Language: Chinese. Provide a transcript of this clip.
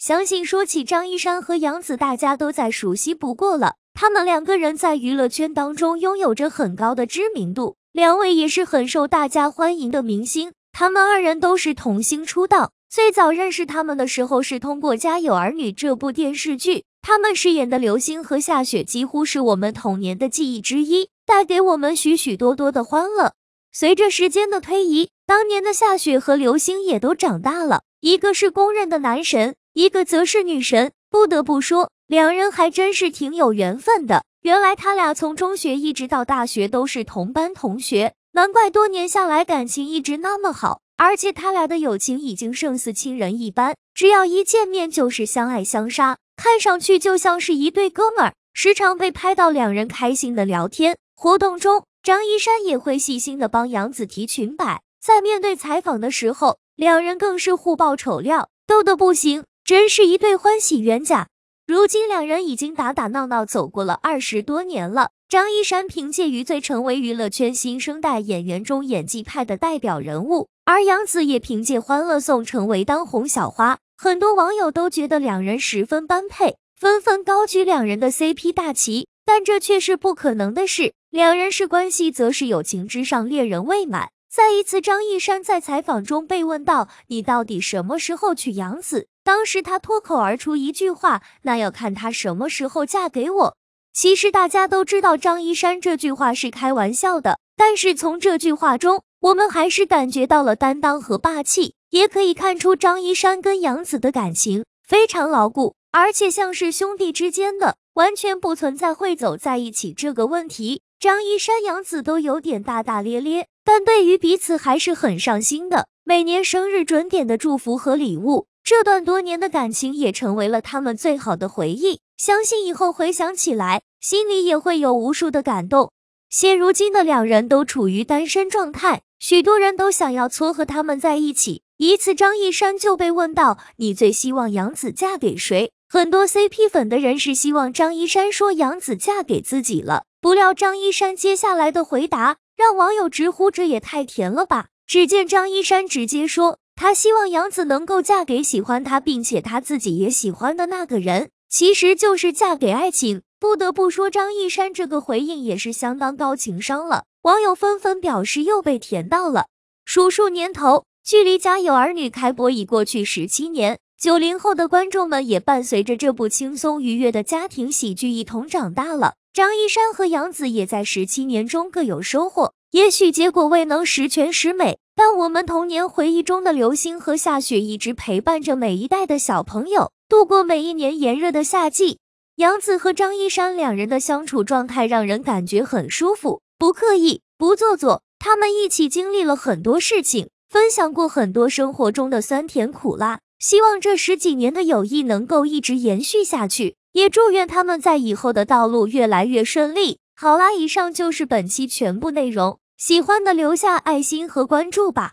相信说起张一山和杨紫，大家都再熟悉不过了。他们两个人在娱乐圈当中拥有着很高的知名度，两位也是很受大家欢迎的明星。他们二人都是童星出道，最早认识他们的时候是通过《家有儿女》这部电视剧，他们饰演的刘星和夏雪几乎是我们童年的记忆之一，带给我们许许多多的欢乐。随着时间的推移，当年的夏雪和刘星也都长大了，一个是公认的男神，一个则是女神。不得不说，两人还真是挺有缘分的。原来他俩从中学一直到大学都是同班同学，难怪多年下来感情一直那么好。而且他俩的友情已经胜似亲人一般，只要一见面就是相爱相杀，看上去就像是一对哥们儿。时常被拍到两人开心的聊天活动中，张一山也会细心的帮杨紫提裙摆。在面对采访的时候，两人更是互爆丑料，逗得不行，真是一对欢喜冤家。如今两人已经打打闹闹走过了二十多年了。张一山凭借《余罪》成为娱乐圈新生代演员中演技派的代表人物，而杨紫也凭借《欢乐颂》成为当红小花。很多网友都觉得两人十分般配，纷纷高举两人的 CP 大旗。但这却是不可能的事，两人是关系，则是友情之上恋人未满。在一次，张一山在采访中被问到：“你到底什么时候娶杨子？”当时他脱口而出一句话：“那要看他什么时候嫁给我。”其实大家都知道张一山这句话是开玩笑的，但是从这句话中，我们还是感觉到了担当和霸气，也可以看出张一山跟杨子的感情非常牢固，而且像是兄弟之间的，完全不存在会走在一起这个问题。张一山、杨紫都有点大大咧咧，但对于彼此还是很上心的。每年生日准点的祝福和礼物，这段多年的感情也成为了他们最好的回忆。相信以后回想起来，心里也会有无数的感动。现如今的两人都处于单身状态，许多人都想要撮合他们在一起。一次，张一山就被问到：“你最希望杨紫嫁给谁？”很多 CP 粉的人是希望张一山说杨紫嫁给自己了。不料张一山接下来的回答让网友直呼这也太甜了吧！只见张一山直接说，他希望杨子能够嫁给喜欢他，并且他自己也喜欢的那个人，其实就是嫁给爱情。不得不说，张一山这个回应也是相当高情商了。网友纷纷表示又被甜到了。数数年头，距离《家有儿女》开播已过去十七年，九零后的观众们也伴随着这部轻松愉悦的家庭喜剧一同长大了。张一山和杨紫也在十七年中各有收获，也许结果未能十全十美，但我们童年回忆中的流星和下雪一直陪伴着每一代的小朋友，度过每一年炎热的夏季。杨紫和张一山两人的相处状态让人感觉很舒服，不刻意，不做作。他们一起经历了很多事情，分享过很多生活中的酸甜苦辣。希望这十几年的友谊能够一直延续下去。也祝愿他们在以后的道路越来越顺利。好啦，以上就是本期全部内容，喜欢的留下爱心和关注吧。